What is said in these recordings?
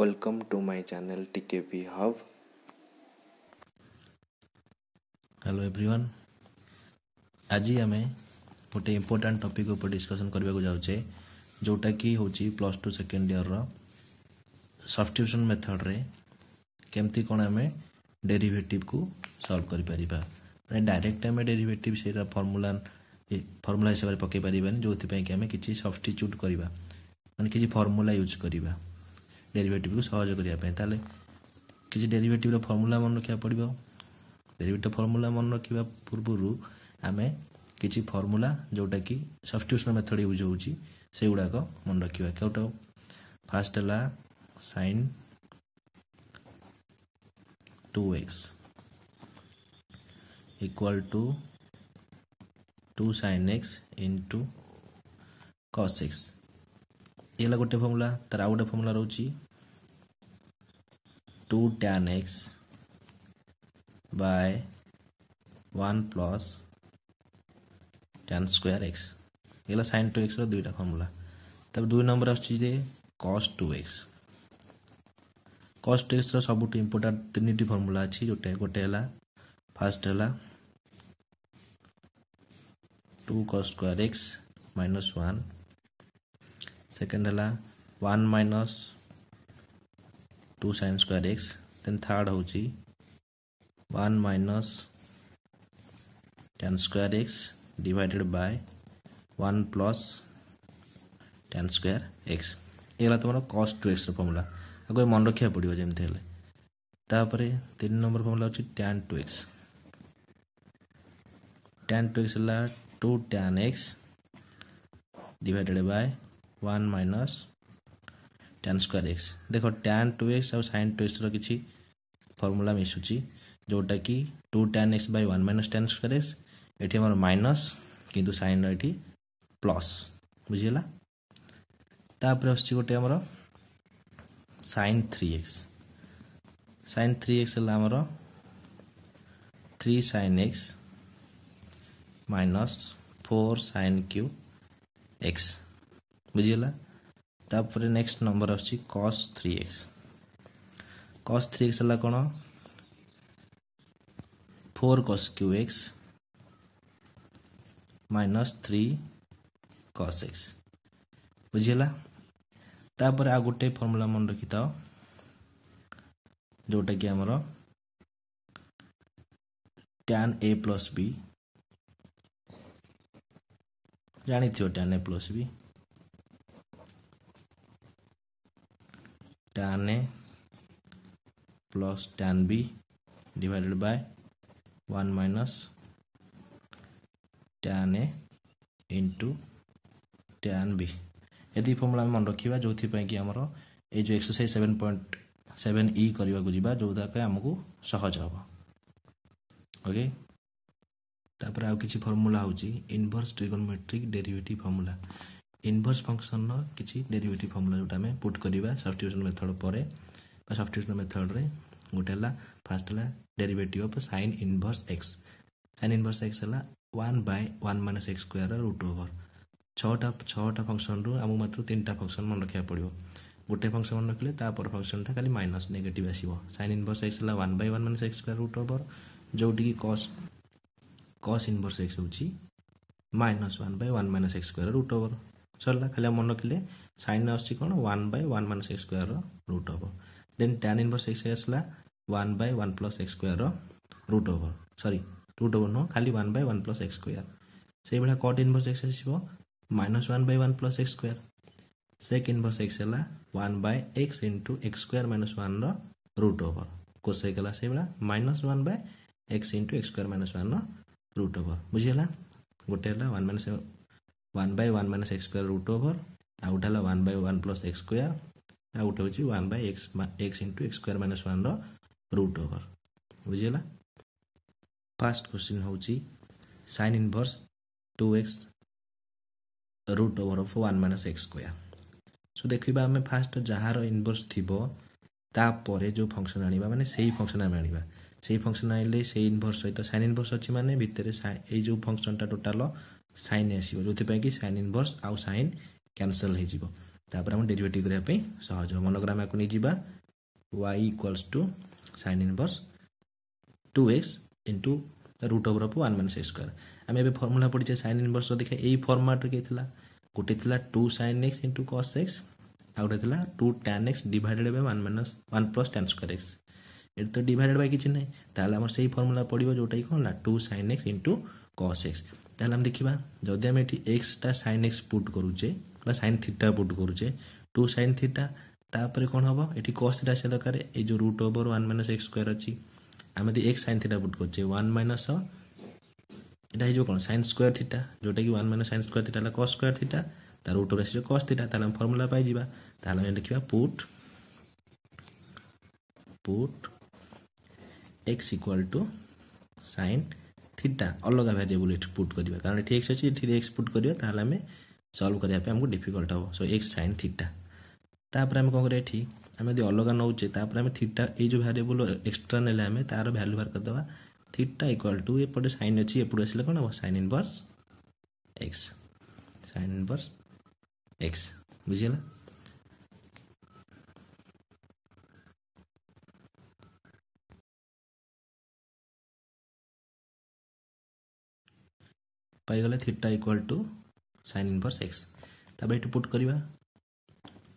To my channel T K P Hub. Hello everyone आज आम गोटे इम्पोर्टाट टपिक डिस्कसन करने जाऊे जोटा कि हूँ plus two second year substitution method रे केमती कौन आम डेरिवेटिव को सल्व कर डायरेक्ट आम डेरिवेटिव से फर्मूला फर्मूला हिसाब से पकई पारे जो कि आम कि सब्सट्यूट करवा मैंने किसी फर्मूला यूज करवा ଡେରିଭେଟିଭ୍କୁ ସହଜ କରିବା ପାଇଁ ତାହେଲେ କିଛି ଡେରିଭେଟିଭ୍ର ଫର୍ମୁଲା ମନେ ରଖିବାକୁ ପଡ଼ିବ ଡେରିଭେଟିଭ୍ ଫର୍ମୁଲା ମନେ ରଖିବା ପୂର୍ବରୁ ଆମେ କିଛି ଫର୍ମୁଲା ଯେଉଁଟାକି ସବଷ୍ଟିଟ୍ୟୁସନ୍ ମେଥଡ଼ ୟୁଜ୍ ହେଉଛି ସେଗୁଡ଼ାକ ମନେ ରଖିବା କେଉଁଟା ଫାର୍ଷ୍ଟ ହେଲା sin two x equal to two sin x into cos x ये गोटे फर्मूला तर ଆଉ गए फर्मूला रोच two tan x by one plus tan square x ये सैन टू एक्स रुईटा फर्मूला तब दुई नंबर आस two x cos two x सब इम्पोर्टां तीन फर्मूला अच्छी जोटे गोटे फास्ट है two cos square x minus one second है one minus two San square x then third हूँ one minus tan square x divided by one plus tan square x ये तुम कस टू एक्स रमुला आपको मन रखा पड़ो जमी हेल्ले तापर तीन नंबर फर्मूला हूँ tan two x tan two x है two tan x divided by one minus tan square x ଦେଖ ଟ୍ୟାନ୍ ଟୁ ଏକ୍ସ ଆଉ ସାଇନ୍ ଟୁ ଏକ୍ସର କିଛି ଫର୍ମୁଲା ମିଶୁଛି ଯେଉଁଟାକି two tan x by one minus tan square x ଏଠି ଆମର minus କିନ୍ତୁ ସାଇନ୍ର ଏଠି ପ୍ଲସ୍ ବୁଝିଗଲା ତାପରେ ଆସୁଛି ଗୋଟେ ଆମର sin three x sin three x ହେଲା ଆମର three sin x minus four sin cube x ବୁଝିଗଲା ତାପରେ ନେକ୍ସଟ ନମ୍ବର ଆସୁଛି cos three x cos three x ହେଲା four cos cube x minus three cos x बुझीला आ गोटे फर्मूला मन रखी था जोटा कि आमर टैन ए प्लस बी जानी tan A plus B tan A plus tan B divided by 1 minus tan A into tan B यदि फर्मुला में मन रखिबा जोथि जो कि हमरो ए जो एक्सरसाइज 7.7 ई करबा को जिबा को जी जोटा आमको सहज हम ओके तापर आउ किछि फर्मुला होची inverse trigonometric derivative formula inverse ফংশনর কিছু ডেরিভেটিভ ফর্মুলা যেটা আমি পুট করা সবস্টিউশন মেথড পরে বা সবস্টিউশন মেথডরে গোটে হল ফার্স্ট হল derivative of sin inverse x sin inverse x হল one by one minus x square root over ছটা ছটা ফংশনরু আমি মাত্র তিনটা ফংশন মনে রাখা পড়ব গোটে ফংশন মনে রাখলে তাপর ফংশনটা খালি মাইনস নেগেটিভ আসব সাইন ইনভর্স এক্স হল one by one minus x square root over ଯେଉଁଠିକି କସ୍ କସ୍ ଇନଭର୍ସ ଏକ୍ସ ହେଉଛି minus one by one minus x square root over ସରିଲା ଖାଲି ମନେ ରଖିଲେ ସାଇନ୍ ଆସୁଛି କ'ଣ one by one minus x square root ହବ ଦେନ୍ ଟ୍ୟାନ୍ ଇନଭର୍ସ ଏକ୍ସ ଆସିଲା one by one plus x square root ହବ ସରି ରୁଟ୍ ହବ ନୁହଁ ଖାଲି one by one plus x square ସେଇଭଳିଆ କଟ୍ ଇନଭର୍ସ ଏକ୍ସ ଆସିବ minus one by one plus x square sec inverse x ହେଲା one by x into x square minus ୱାନ୍ର root ହବ cosec ହେଲା ସେଇଭଳିଆ minus one by x into x square minus ୱାନ୍ର root ହବ ବୁଝିହେଲା ଗୋଟେ ହେଲା one minus one by one minus x square root over ଆଉ ଗୋଟେ ହେଲା one by one plus x square ଆଉ ଗୋଟେ ହେଉଛି one by X x into x square minus ୱାନ୍ର ରୁଟ୍ ଓଭର୍ ବୁଝିଗଲା ଫାର୍ଷ୍ଟ କ୍ୱେଶ୍ଚିନ୍ ହେଉଛି sin inverse two x root over of one minus x square so ଦେଖିବା ଆମେ ଫାର୍ଷ୍ଟ ଯାହାର inverse ଥିବ ତାପରେ ଯେଉଁ ଫଙ୍କସନ୍ ଆଣିବା ମାନେ ସେଇ ଫଙ୍କସନ୍ ଆମେ ଆଣିବା ସେଇ ଫଙ୍କସନ୍ ଆଣିଲେ ସେଇ ଇନଭର୍ସ ସହିତ ସାଇନ୍ ଇନଭର୍ସ ଅଛି ମାନେ ଭିତରେ ଏଇ ଯେଉଁ ଫଙ୍କସନ୍ଟା ଟୋଟାଲ ସାଇନ୍ ଆସିବ ଯେଉଁଥିପାଇଁ କି ସାଇନ୍ ଇନଭର୍ସ ଆଉ ସାଇନ୍ କ୍ୟାନସଲ୍ ହୋଇଯିବ ତାପରେ ଆମେ ଡେରିଭେଟିଭ୍ କରିବା ପାଇଁ ସହଜ ହେବ ମନେକର ଆମେ ଆକୁ ନେଇଯିବା y equals to sin inverse two x into root over of one minus x square ଆମେ ଏବେ ଫର୍ମୁଲା ପଡ଼ିଛେ ସାଇନ୍ ଇନଭର୍ସ ଦେଖିବା ଏଇ ଫର୍ମାଟ୍ରେ କିଏ ଥିଲା ଗୋଟେ ଥିଲା two sin x into cos x ଆଉ ଗୋଟେ ଥିଲା two tan x divided by one minus one plus tan square x ଏଠି ତ ଡିଭାଇଡ଼େଡ଼ ବାଇ କିଛି ନାହିଁ ତାହେଲେ ଆମର ସେଇ ଫର୍ମୁଲା ପଡ଼ିବ ଯେଉଁଟାକି କ'ଣ ହେଲା two sin x into cos x তাহলে আমি দেখিবা যদি আমি এটি এক্সটা সাইন এক্স পুট করুছে বা সাইন থিটা পুট করুছে টু সাইন থিটা তাপরে কোণ হব এটি কস থিটা আসা দরকার এই যে root over one minus x square অছি আমি যদি এক্স সাইন থিটা পুট করছে ওয়ান মাইনস এটা হয়ে কোণ সাইন স্কোয়ার থিটা যেটা কি one minus sin square theta হল কস স্কোয়ার থিটা তার রুট ওভর আসছে কস থিটা তাহলে আমি ফর্মুলা পাইযা তাহলে আমি লিখিবা put put x equal to sin theta অলগা ভ্যারিয়েবল এটি পুট করা কারণ এটি এক্স অছি এটি এক্স পুট করা তাহলে আমি সলভ করা আমি ডিফিকল্ট হব সো এক্স সাইন থিটা তাপরে আমি কম করা এটি আমি যদি অলগা নৌছে তাপরে আমি থিটা এই যে ভ্যারিয়েবল এক্সট্রা নেলে আমি তার ভ্যালু বাহার করেদেবা থিটা ইকুয়াল টু এপটে সাইন অছি এপটে আসলে কোণ হব sin inverse x sin inverse x বুঝিলা पाईगले theta equal to sin inverse x तुम पुट करवा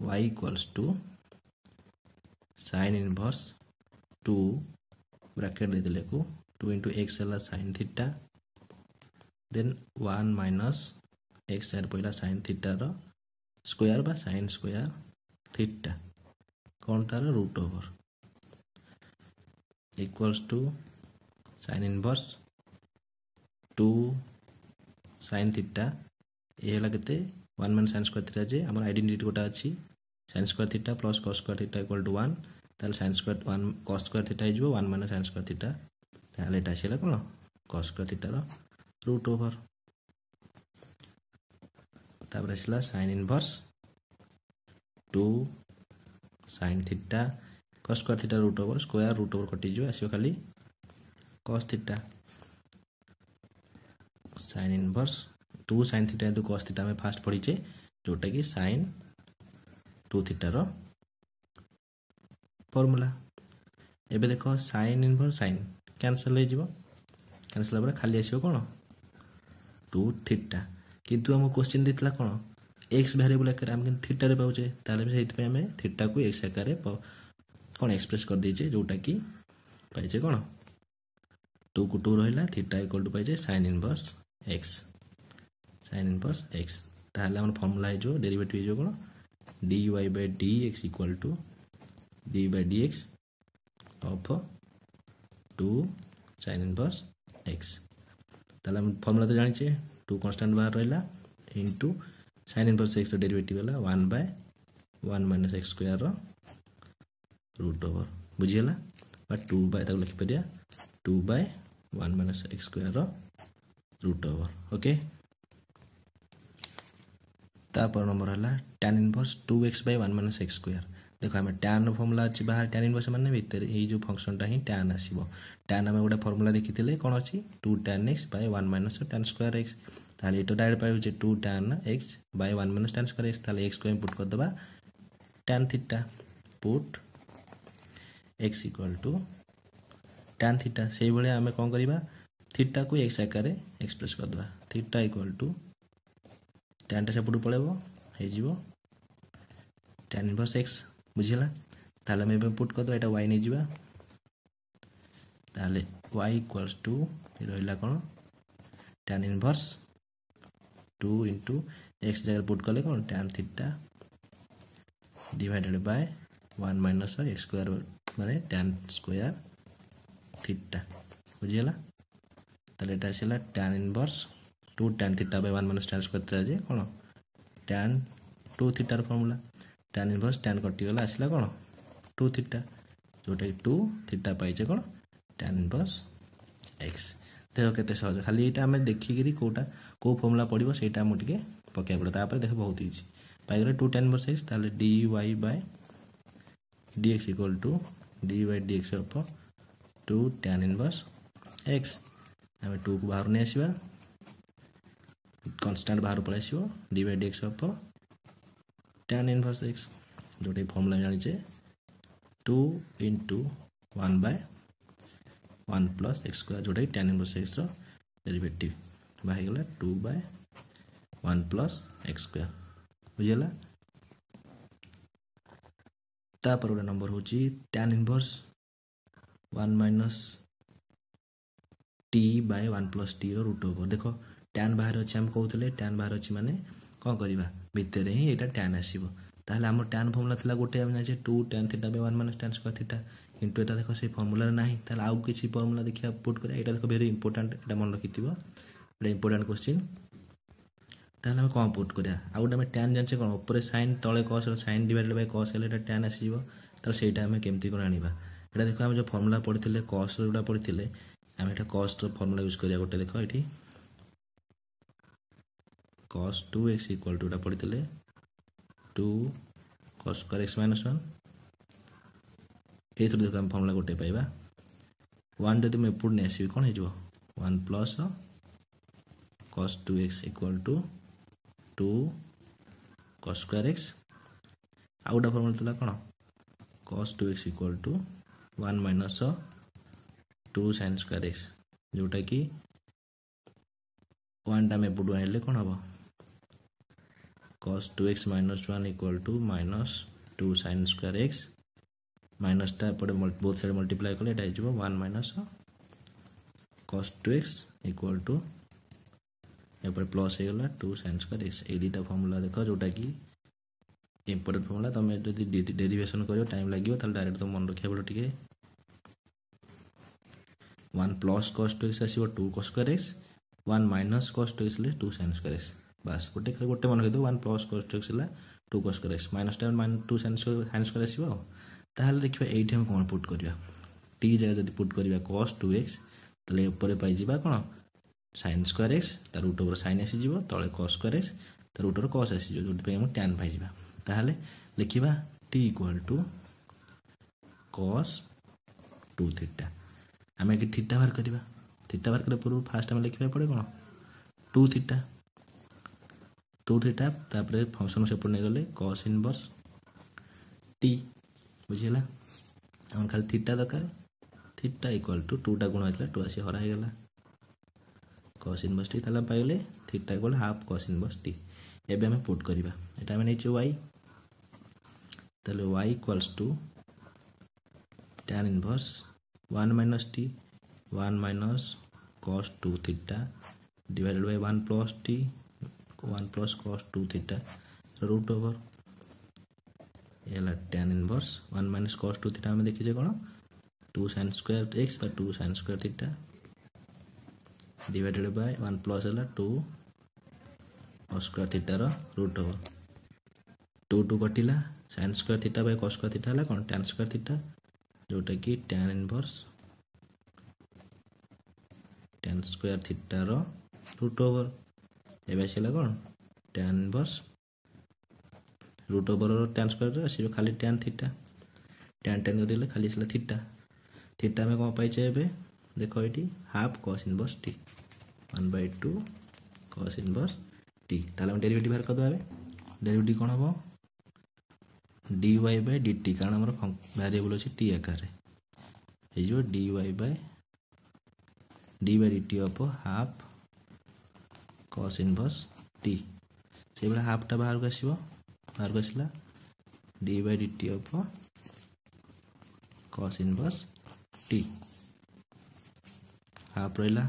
y equals to sin inverse two bracket देदे को टू इंटु एक्स है sin theta then one minus x सार पड़ा सैन थीटार स्कोर सैन स्कोर थीटा कौन तार root over equals to sin inverse to sign theta এ হল কেতে one minus sin square theta যে আমার আইডেন্টিটি গোটা আছে sin square theta plus cos square theta equal to one তাহলে sin square one cos square theta হয়ে one minus sin square theta তাহলে এটা আসিলা কোণ কস স্কোয়ার থিটার রুট ওভার তারপরে আসিলা sin inverse two sin theta cos square theta root over square root over কটিযোগ আসবে খালি cos theta sin inverse to sign theta into cos theta आम फास्ट पढ़ीचे जोटा कि साइन टू थीटार फर्मूला एवं देख सैन इनभर सैन क्यासल हो क्यासल पर खाली आसो कौन टू थीटा कितु आम क्वेश्चन देता कौन एक्स भेरिएबल आकार आम थीटार पाचे ताल से आम थीटा को एक्स आकार कौन एक्सप्रेस करदे जोटा कि पाइचे कौन टू को टू रहा थीटा इक्वल टू पाइचे sin inverse x sin inverse x ତାହେଲେ ଆମର ଫର୍ମୁଲା ହେଇଯିବ ଡେରିଭେଟିଭ୍ ହେଇଯିବ କ'ଣ d y by d x equal to d by d x of two sin inverse x ତାହେଲେ ଆମେ ଫର୍ମୁଲା ତ ଜାଣିଛେ ଟୁ କନଷ୍ଟାଣ୍ଟ ବାହାର ରହିଲା ଇଣ୍ଟୁ ସାଇନ୍ ଇନଭର୍ସ ଏକ୍ସର ଡେରିଭେଟିଭ୍ ହେଲା one by one minus x ସ୍କୋୟାର୍ର ରୁଟ୍ ଓଭର ବୁଝିଗଲା ବା ଟୁ ବାଏ ତାକୁ ଲେଖିପାରିବା two by one minus x ସ୍କୋୟାର୍ର रुट over ओके तापर नंबर है tan inverse two x by one minus x square देख आम टैन रमुला अच्छी बाहर टैन इनवर्स मैंने भितर ये जो फंक्शनटा टैन आसो टैन आम गोटे फर्मुला देखी कौन अच्छी two tan x by one minus tan square x ताल ये तो डायरेक्ट पाचे two tan x by one minus tan square x ताल एक्स को इनपुट करदे tan theta put x equal to tan theta से भाया आम कौन करवा थीटा को एक्स आकार एक्सप्रेस करदे थीटा इक्वाल टू टैनटा सेपटू पल हो टैन इनभर्स एक्स बुझेगा ताल आम पुट करदे यहाँ वाई नहीं जावा ताल वाई इक्वाल्स टू रहा कौन tan inverse two into x जगह पुट कले कौन tan theta divided by one minus x square मैंने टैन स्क्वायर थीटा बुझेगा ତାହେଲେ ଏଇଟା ଆସିଲା tan inverse two tan theta by one minus tan square theta ଯେ କ'ଣ ଟ୍ୟାନ୍ ଟୁ ଥିଟାର ଫର୍ମୁଲା ଟ୍ୟାନ୍ ଇନଭର୍ସ ଟ୍ୟାନ୍ କଟିଗଲା ଆସିଲା କ'ଣ ଟୁ ଥିଟା ଯେଉଁଟାକି ଟୁ ଥିଟା ପାଇଛେ କ'ଣ ଟ୍ୟାନ୍ ଇନଭର୍ସ ଏକ୍ସ ଦେଖ କେତେ ସହଜ ଖାଲି ଏଇଟା ଆମେ ଦେଖିକିରି କେଉଁଟା କେଉଁ ଫର୍ମୁଲା ପଡ଼ିବ ସେଇଟା ଆମକୁ ଟିକେ ପକାଇବାକୁ ପଡ଼ିବ ତାପରେ ଦେଖ ବହୁତ ହେଇଛି ପାଇଗଲେ ଟୁ ଟ୍ୟାନ୍ ଇନଭର୍ସ ଏକ୍ସ ତାହେଲେ d y by d x equal to d y d x of two tan inverse x ଆମେ ଟୁକୁ ବାହାରୁ ନେଇ ଆସିବା କନଷ୍ଟାଣ୍ଟ ବାହାରୁ ପଳେଇ ଆସିବ d by d x of tan inverse x ଯେଉଁଟାକି ଫର୍ମୁଲା ଆମେ ଜାଣିଛେ two into one by one plus x square ଯେଉଁଟାକି ଟ୍ୟାନ୍ ଇନଭର୍ସ ଏକ୍ସର ଡେରିଭେଟିଭ୍ ବା ହେଇଗଲା two by one plus x square ବୁଝିଗଲା ତାପରେ ଗୋଟେ ନମ୍ବର ହେଉଛି tan inverse one minus t by one plus ଟିର ରୁଟ୍ ଓଭର୍ ଦେଖ ଟ୍ୟାନ୍ ବାହାରେ ଅଛି ଆମେ କହୁଥିଲେ ଟ୍ୟାନ୍ ବାହାରେ ଅଛି ମାନେ କ'ଣ କରିବା ଭିତରେ ହିଁ ଏଇଟା ଟ୍ୟାନ୍ ଆସିବ ତାହେଲେ ଆମର ଟ୍ୟାନ୍ ଫର୍ମୁଲା ଥିଲା ଗୋଟେ ଆମେ ଜାଣିଛେ two tan theta by one minus tan square theta କିନ୍ତୁ ଏଇଟା ଦେଖ ସେଇ ଫର୍ମୁଲାରେ ନାହିଁ ତାହେଲେ ଆଉ କିଛି ଫର୍ମୁଲା ଦେଖିବା ପୁଟ୍ କରିବା ଏଇଟା ଦେଖ ଭେରି ଇମ୍ପୋର୍ଟାଣ୍ଟ ଏଇଟା ମନେ ରଖିଥିବ ଏଇଟା ଇମ୍ପୋର୍ଟାଣ୍ଟ କୋଶ୍ଚିନ୍ ତାହେଲେ ଆମେ କ'ଣ ପୁଟ୍ କରିବା ଆଉ ଗୋଟେ ଆମେ ଟ୍ୟାନ୍ ଜାଣିଛେ କ'ଣ ଉପରେ ସାଇନ୍ ତଳେ cos sin divided by cos ହେଲେ ଏଇଟା ଟ୍ୟାନ୍ ଆସିଯିବ ତାହେଲେ ସେଇଟା ଆମେ କେମିତି କ'ଣ ଆଣିବା ଏଇଟା ଦେଖ ଆମେ ଯେଉଁ ଫର୍ମୁଲା ପଢ଼ିଥିଲେ କସ୍ ଯେଉଁଟା ପଢ଼ିଥିଲେ आम एट कस्ट फर्मूला यूज करा गोटे देख ये cos two x equal to गा पढ़ी two cos square x minus one यूर देख फर्मूला गोटे पाइबा वन जो मुझे एपुर नहीं आसवि कौन हो plus cos two x equal to two cos square आउ गोटे फर्मूला कौन cos two x equal to minus two sin square x जोटा कि वन टाइम एपटू आने कौन हम cos two x minus one equal to minus two sin square x माइनसटा बहुत सैड मल्टीप्लाय कले one minus cos two x equal to एपटे प्लस हो गला टू सैन स्क्वयर एक्स ये दुटा फर्मूला देख जोटा कि इंपोर्टेंट फर्मुला तुम जब डेरिवेशन कर टाइम लगे तो डायरेक्ट तुम तो मन रखे टी 1 plus cos 2x ଆସିବ 2 cos square x 1 minus cos 2x ହେଲେ 2 sin square x ବାସ୍ ଗୋଟେ ଖାଲି ଗୋଟେ ମନେ ରଖିଦେବ 1 plus cos 2x ହେଲା 2 cos square x minus ଟା minus 2 sin square sin square ଆସିବ ଆଉ ତାହେଲେ ଦେଖିବା ଏଇଠି ଆମେ କ'ଣ ପୁଟ୍ କରିବା ଟି ଜାଗା ଯଦି ପୁଟ୍ କରିବା cos 2x ତାହେଲେ ଉପରେ ପାଇଯିବା କ'ଣ sin square x ତା ରୁଟ୍ ଉପରେ sin ଆସିଯିବ ତଳେ cos square x ତା ରୁଟ୍ ଉପରେ cos ଆସିଯିବ ଯେଉଁଥିପାଇଁ ଆମେ tan ପାଇଯିବା ତାହେଲେ ଲେଖିବା t equal to cos 2 theta ଆମେ ଏଠି ଥିଟା ବାହାର କରିବା ଥିଟା ବାହାର କରିବା ପୂର୍ବରୁ ଫାଷ୍ଟ ଆମେ ଲେଖିବାକୁ ପଡ଼େ କ'ଣ ଟୁ ଥିଟା ଟୁ ଥିଟା ତାପରେ ଫଙ୍କସନ୍ ସେପଟେ ନେଇଗଲେ କସ୍ ଇନଭର୍ସ ଟି ବୁଝିଗଲା ଆମର ଖାଲି ଥିଟା ଦରକାର ଥିଟା ଇକ୍ୱାଲ୍ ଟୁ ଟୁଟା ଗୁଣ ହେଇଥିଲା ଟୁ ଆସି ହରା ହେଇଗଲା କସ୍ ଇନଭର୍ସ ଟି ତାହେଲେ ଆମେ ପାଇଗଲେ theta equal half cos inverse t ଏବେ ଆମେ ପୁଟ୍ କରିବା ଏଇଟା ଆମେ ନେଇଛେ ୱାଇ ତାହେଲେ y equals to tan inverse one minus t one minus cos two theta divided by one plus t one plus cos two theta root over ये tan inverse one minus cos two theta आम देखीजे कौन two San square x two San square theta divided by one plus है two square थीटार root over two two कटिला sine square theta by cos square theta है कौन tan square theta ଯେଉଁଟାକି tan inverse tan square ଥିଟାର root over ଏବେ ଆସିଲା କ'ଣ tan inverse root ଓଭରର ଟ୍ୟାନ୍ ସ୍କୋୟାର୍ରେ ଆସିବ ଖାଲି ଟ୍ୟାନ୍ ଥିଟା ଟ୍ୟାନ୍ ଟ୍ୟାନ୍ କରିଦେଲେ ଖାଲି ଆସିଲା ଥିଟା ଥିଟା ଆମେ କ'ଣ ପାଇଛେ ଏବେ ଦେଖ ଏଠି half cos inverse t one by two cos inverse t ତାହେଲେ ଆମେ ଡେରିଭେଟିଭ୍ ବାହାର କରିଦେବା ଏବେ ଡେରିଭେଟିଭ୍ କ'ଣ ହେବ d y by d t কারণ আমার ভ্যারিয়েবল আছে টি আকারে ହେଇଯିବ d y by d by d t of half cos inverse t ସେଇଭଳିଆ ହାଫ୍ଟା ବାହାରକୁ ଆସିବ ବାହାରକୁ ଆସିଲା d by d t of cos inverse t half ରହିଲା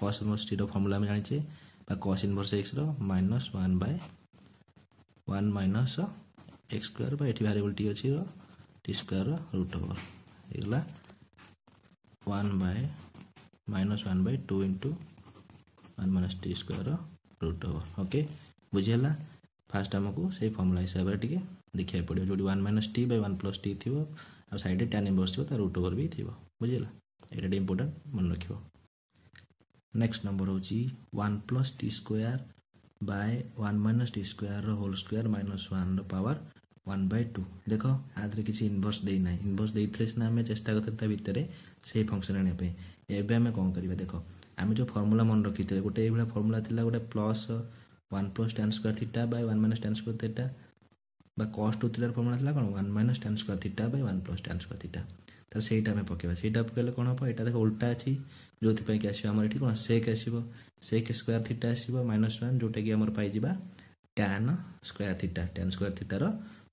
କସ୍ ଇନଭର୍ସ ଟିର ଫର୍ମୁଲା ଆମେ ଜାଣିଛେ ବା କସ୍ ଇନଭର୍ସ ଏକ୍ସର minus one by one minus x square বা এটি ভ্যারিয়েবল টি অছি টি স্কোয়ার রুট হব এগুলা one by minus one by two into one minus t square root হব ওকে বুঝিগলা ফার্স্ট আমাকে সেই ফর্মুলা হিসাবে টিকে ଦେଖିବାକୁ ପଡ଼ିବ ଯେଉଁଠି one minus t by one plus t ଥିବ ଆଉ ସାଇଡ଼୍ରେ ଟ୍ୟାନ୍ ଇନଭର୍ସ ଥିବ ତା ରୁଟ୍ ଓଭର୍ ବି ଥିବ ବୁଝିଲା ଏଇଟା ଟିକେ ଇମ୍ପୋର୍ଟାଣ୍ଟ ମନେ ରଖିବ ନେକ୍ସଟ ନମ୍ବର ହେଉଛି one plus t square by one minus t ସ୍କୋୟାରର ହୋଲ୍ ସ୍କୋୟାର ମାଇନସ୍ ୱାନ୍ର ପାୱାର ওয়ান বাই টু দেখ ଆଧାରେ କିଛି ଇନଭର୍ସ ଦେଇନାହିଁ ଇନଭର୍ସ ଦେଇଥିଲେ ସିନା ଆମେ ଚେଷ୍ଟା କରିଥିଲେ ତା ଭିତରେ ସେଇ ଫଙ୍କସନ୍ ଆଣିବା ପାଇଁ ଏବେ ଆମେ କ'ଣ କରିବା ଦେଖ ଆମେ ଯେଉଁ ଫର୍ମୁଲା ମନେ ରଖିଥିଲେ ଗୋଟେ ଏଇଭଳିଆ ଫର୍ମୁଲା ଥିଲା ଗୋଟେ plus one plus tan square theta by one minus tan square theta ବା କଷ୍ଟ ଥିଲାର ଫର୍ମୁଲା ଥିଲା କ'ଣ one minus tan square theta by one plus tan square theta ତାହେଲେ ସେଇଟା ଆମେ ପକାଇବା ସେଇଟା ପକାଇଲେ କ'ଣ ହେବ ଏଇଟା ଦେଖ ଉଲ୍ଟା ଅଛି ଯେଉଁଥିପାଇଁକି ଆସିବ ଆମର ଏଠି କ'ଣ ସେକ୍ ଆସିବ ସେକ୍ ସ୍କୋୟାର ଥିଟା ଆସିବ ମାଇନସ୍ ୱାନ୍ ଯେଉଁଟାକି ଆମର ପାଇଯିବା tan square theta tan square ଥିଟାର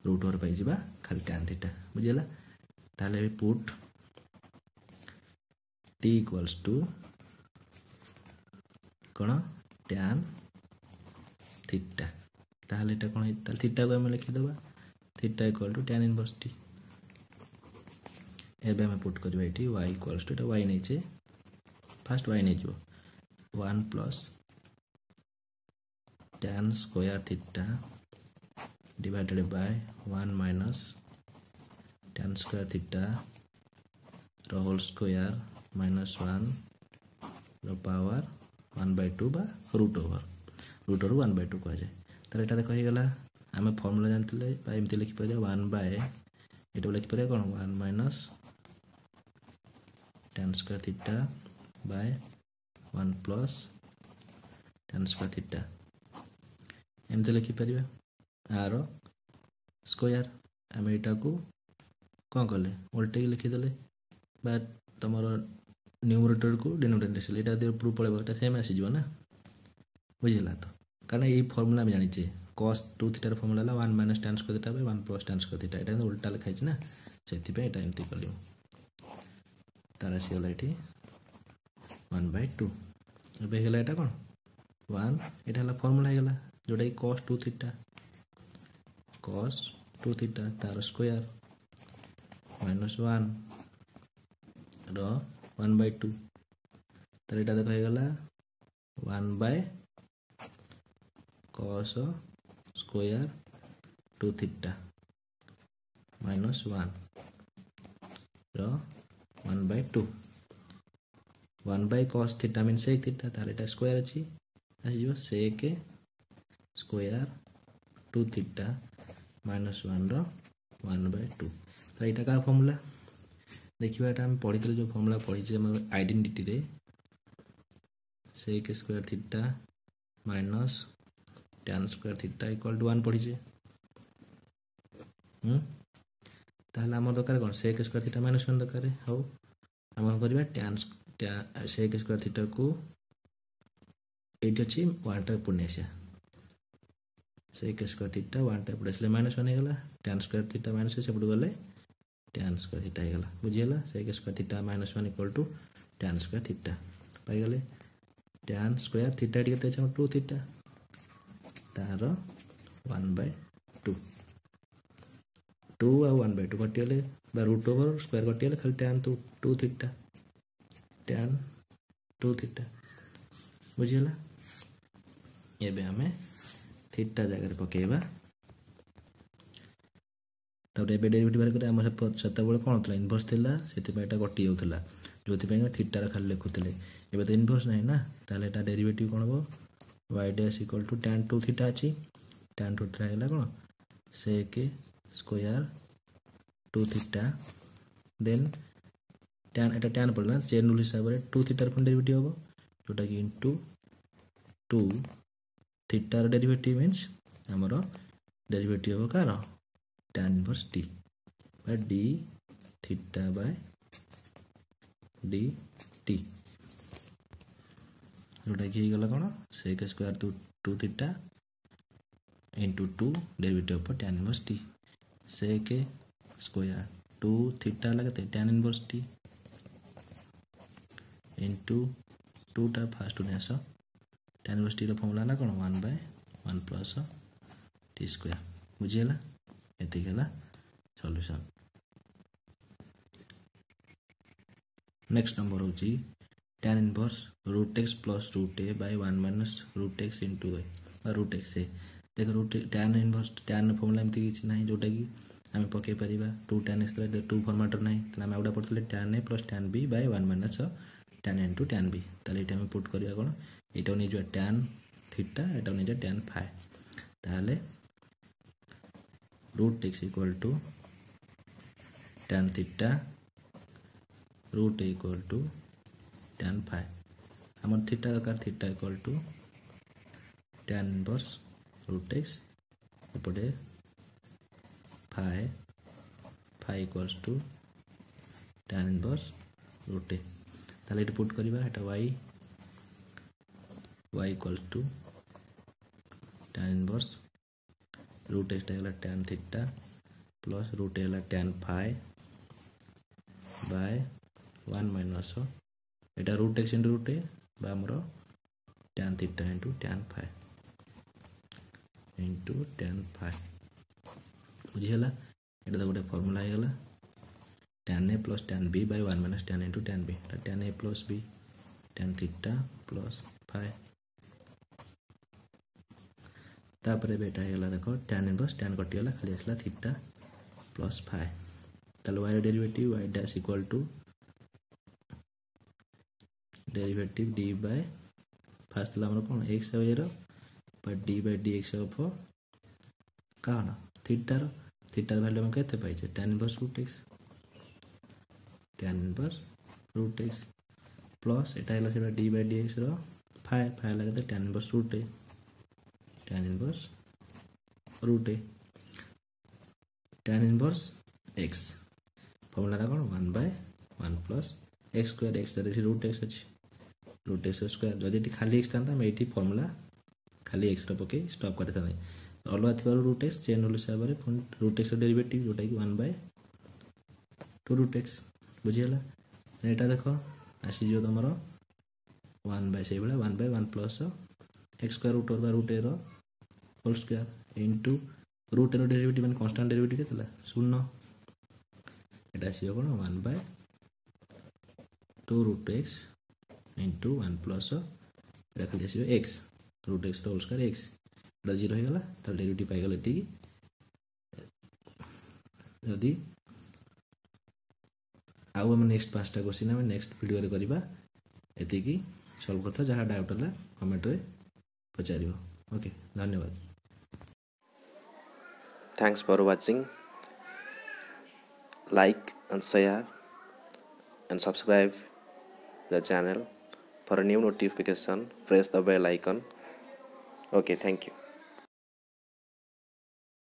ରୁଟ୍ ଓଭର୍ ପାଇଯିବା ଖାଲି ଟ୍ୟାନ୍ ଥିଟା ବୁଝିଗଲା ତାହେଲେ ଏବେ ପୁଟ୍ ଟି ଇକ୍ୱାଲ୍ସ ଟୁ କ'ଣ ଟ୍ୟାନ୍ ଥିଟା ତାହେଲେ ଏଇଟା କ'ଣ ତାହେଲେ ଥିଟାକୁ ଆମେ ଲେଖିଦେବା theta equal to tan inverse t ଏବେ ଆମେ ପୁଟ୍ କରିବା ଏଠି ୱାଇ ଇକ୍ୱାଲ୍ସ ଟୁ ଏଇଟା ୱାଇ ନେଇଛେ ଫାର୍ଷ୍ଟ ୱାଇ ନେଇଯିବ one plus tan square theta divided by 1 minus tan square theta the whole square minus 1 the power 1 by 2 বা root over root over 1 by 2 কয়া যায় তাহলে এটা দেখো হয়ে গেল আমি ফর্মুলা জানলে বা এমতি লিখি পারে 1 by এটা লিখি পারে কোন 1 minus tan square theta by 1 plus tan square theta এমতি লিখি পারিবা ଆର ସ୍କୋୟାର ଆମେ ଏଇଟାକୁ କ'ଣ କଲେ ଓଲଟେଇକି ଲେଖିଦେଲେ ବା ତୁମର ନ୍ୟୁମରେଟରକୁ ଡିନୋମିନେଟର ଆସିଲେ ଏଇଟା ଯଦି ଉପରୁ ପଳେଇବ ଏଇଟା ସେମ୍ ଆସିଯିବ ନା ବୁଝିଲା ତ କାରଣ ଏଇ ଫର୍ମୁଲା ଆମେ ଜାଣିଛେ କସ୍ ଟୁ ଥିଟାର ଫର୍ମୁଲା ହେଲା ୱାନ୍ ମାଇନସ୍ ଟାନ୍ସ କରି ଥିଟା ବାଇ ୱାନ୍ ପ୍ଲସ୍ ଟାନ୍ସ କରି ଥିଟା ଏଇଟା ଓଲଟା ଲେଖାଇଛି ନା ସେଥିପାଇଁ ଏଇଟା ଏମିତି କଲି ମୁଁ ତାର ଆସିଗଲା ଏଠି ୱାନ୍ ବାଇ ଟୁ ଏବେ ହେଇଗଲା ଏଇଟା କ'ଣ ୱାନ୍ ଏଇଟା ହେଲା ଫର୍ମୁଲା ହେଇଗଲା ଯେଉଁଟାକି cos two theta cos 2 theta tar square minus 1 র 1 by 2 তাহলে এটা দেখো হয়ে গেল 1 by cos square 2 theta minus 1 র 1 by 2 1 by cos theta means sec theta তাহলে এটা স্কোয়ার আছে আসিଯିବ sec স্কোয়ার 2 theta ମାଇନସ୍ ୱାନ୍ର ୱାନ୍ ବାଇ ଟୁ ତ ଏଇଟା କାହା ଫର୍ମୁଲା ଦେଖିବା ଏଇଟା ଆମେ ପଢ଼ିଥିଲେ ଯେଉଁ ଫର୍ମୁଲା ପଢ଼ିଛେ ଆମ ଆଇଡେଣ୍ଟିଟିରେ sec square theta minus tan square theta equal to one ପଢ଼ିଛେ ତାହେଲେ ଆମର ଦରକାର କ'ଣ sec square theta minus one ଦରକାର ହଉ ଆମେ କ'ଣ କରିବା ଟ୍ୟାନ୍ ସେକ୍ ସ୍କୋୟାର୍ ଥିଟାକୁ ଏଇଠି ଅଛି ୱାନ୍ଟାକୁ ପୁଣି ଆସିବା sec square theta one type इसलिए माइनस वन होगा टेन स्क्वायर थीटा माइनस से गले टेन स्क्वायर थीटा होगा बुझेगा sec square theta minus one equal to tan square theta पाईगले टेन स्क्वायर थीटा टी के टू थीटा तार वन बै टू टू आ वन बै टू कटिगले रुट ओवर स्क्वायर कटिगले खाली tan two two theta tan two theta बुझेगा एवं आम থিটা জায়গায় পকাইবা ତାପରେ ଏବେ ଡେରିଭେଟିଭ୍ ବାହାର କରି ଆମର ସେତେବେଳେ କ'ଣ ଥିଲା ଇନଭର୍ସ ଥିଲା ସେଥିପାଇଁ ଏଇଟା କଟି ଯାଉଥିଲା ଯେଉଁଥିପାଇଁ ଆମେ ଥିଟାର ଖାଲି ଲେଖୁଥିଲେ ଏବେ ତ ଇନଭର୍ସ ନାହିଁ ନା ତାହେଲେ ଏଇଟା ଡେରିଭେଟିଭ୍ କ'ଣ ହେବ y dash equal to tan two theta ଅଛି ଟ୍ୟାନ୍ ଟୁ ଥିଟା ହେଲା କ'ଣ sec square two theta then tan ଏଇଟା ଟ୍ୟାନ୍ ପଡ଼ିଲା ଚେନ୍ ରୁଲ୍ ହିସାବରେ ଟୁ ଥିଟାର ପୁଣି ଡେରିଭେଟିଭ୍ ହେବ ଯେଉଁଟାକି ଇଣ୍ଟୁ ଟୁ থিটার ডেরিভেটিভ মিন্স আমার ডেরিভেটিভ হব কার ট্যান ইনভর্স ডি বা d theta by d t ଯେଉଁଟା କି ହେଇଗଲା କ'ଣ sec square two two theta into two derivative of tan inverse t Sheikh square two theta ହେଲା କେତେ ଟ୍ୟାନ୍ ଇନଭର୍ସ ଟି ଇଣ୍ଟୁ ଟୁଟା ଫାର୍ଷ୍ଟ ନେଇ ଆସ टेन inverse टी ର ଫର୍ମୁଲା ହେଲା କ'ଣ one by one plus t square ବୁଝିଗଲା नेक्स्ट नंबर हूँ tan inverse root x plus root a by one minus root x into a root x a देख root tan inverse tan formula एमती किसी ना जोटा कि आम पकई पार टू टैन एक्स टू फर्माटर ना आम गोटे पढ़ते tan A plus tan b by one minus tan into tan b तेल ये आम पुट करा कौन এটাও নিয়ে যাবে ট্যান থিটা এটাও নিয়ে যাবে ট্যান ফাই তাহলে root x equal to tan theta root equal to tan phi আমার থিটা দরকার theta equal to tan inverse root x উপরে phi phi equal to tan inverse root a তাহলে এটা put করিবা এটা y y equals to tan inverse root x रहेगा tan theta plus root रहेगा tan phi by one minus यहाँ root x into root a आमर tan theta into tan phi into tan phi बुझीगला यहाँ तो गोटे फर्मूला होगा tan A plus tan b by one minus tan into tan b tan A plus b tan theta plus phi तापर बेटा होगा देख टैन इनवर्स टैन कटिगला खाली आसला थीटा प्लस फाय तेल derivative y dash equal to derivative d by first आम कौन x but d by d x of कौन थीटार थीटार भैल्यू आम कैसे पाइचे tan inverse root x tan inverse root x plus यहाँ डी बाय डी एक्स रहा फाय फाय लगे tan inverse root x tan inverse root a tan inverse x ফর্মুলাটা কোন one by one plus x square x তাহলে এটি root x আছে root x square যদি এটি খালি এক্স থাকে আমি এটি ফর্মুলা খালি এক্সটা পকাই স্টপ করে অলগা থাকার রুট এক্স চেঞ্জ হল হিসাবে পুଣି রুট এক্সর ডেরিভেটিভ যেটা কি one by two root x বুঝিগলা এটা দেখ আসিযোগ তোমার ওয়ান বাই সেইভাবে one by one plus x square root over root এর होल स्कोयर ইনটু রুট এর ডেরিভেটিভ মানে কনস্ট্যান্ট ডেরিভেটিভ কেতলা শূন্য এটা আসিব কোন one by two root x into one plus এটা খালি আসবে x root x whole square x এটা জিরো হয়ে গেল তাহলে ডেরিভেটিভ পাইগল এটি যদি আউ আমি নেক্সট পাঁচটা কোশ্চিন আমি নেক্সট ভিডিওরে করিবা এতিকি সলভ করতে যাহা ডাউট হলা কমেন্টরে পচারিব ওকে ধন্যবাদ thanks for watching like and share and subscribe the channel for a new notification press the bell icon okay thank you